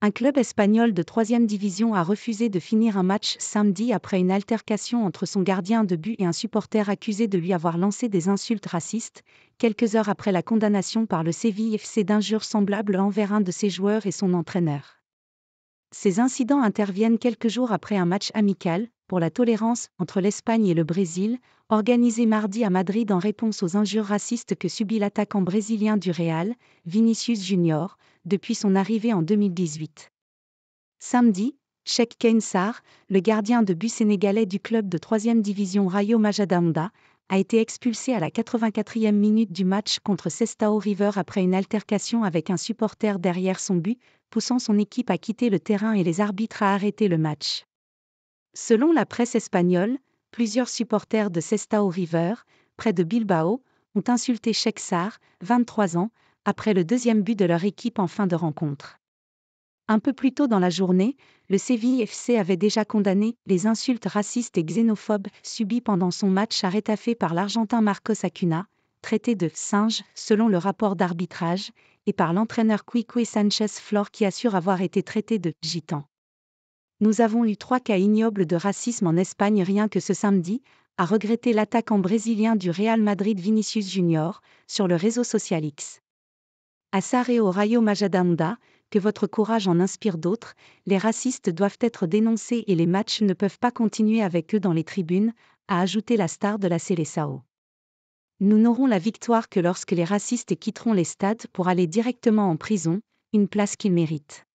Un club espagnol de 3 division a refusé de finir un match samedi après une altercation entre son gardien de but et un supporter accusé de lui avoir lancé des insultes racistes, quelques heures après la condamnation par le Séville FC d'injures semblables envers un de ses joueurs et son entraîneur. Ces incidents interviennent quelques jours après un match amical, pour la tolérance entre l'Espagne et le Brésil, organisé mardi à Madrid en réponse aux injures racistes que subit l'attaquant brésilien du Real, Vinicius Junior, depuis son arrivée en 2018. Samedi, Cheikh Kensar, le gardien de but sénégalais du club de 3e division Rayo Majadahonda, a été expulsé à la 84e minute du match contre Sestao River après une altercation avec un supporter derrière son but, poussant son équipe à quitter le terrain et les arbitres à arrêter le match. Selon la presse espagnole, plusieurs supporters de Sestao River, près de Bilbao, ont insulté Chexar, 23 ans, après le deuxième but de leur équipe en fin de rencontre. Un peu plus tôt dans la journée, le Séville FC avait déjà condamné les insultes racistes et xénophobes subies pendant son match à Rétafé par l'Argentin Marcos Acuna, traité de singe selon le rapport d'arbitrage, et par l'entraîneur Quique Sanchez Flor qui assure avoir été traité de gitan. Nous avons eu trois cas ignobles de racisme en Espagne rien que ce samedi, a regretté l'attaquant brésilien du Real Madrid Vinicius Junior sur le réseau social X. À au Rayo Majadanda, que votre courage en inspire d'autres, les racistes doivent être dénoncés et les matchs ne peuvent pas continuer avec eux dans les tribunes, a ajouté la star de la Célessao. Nous n'aurons la victoire que lorsque les racistes quitteront les stades pour aller directement en prison, une place qu'ils méritent.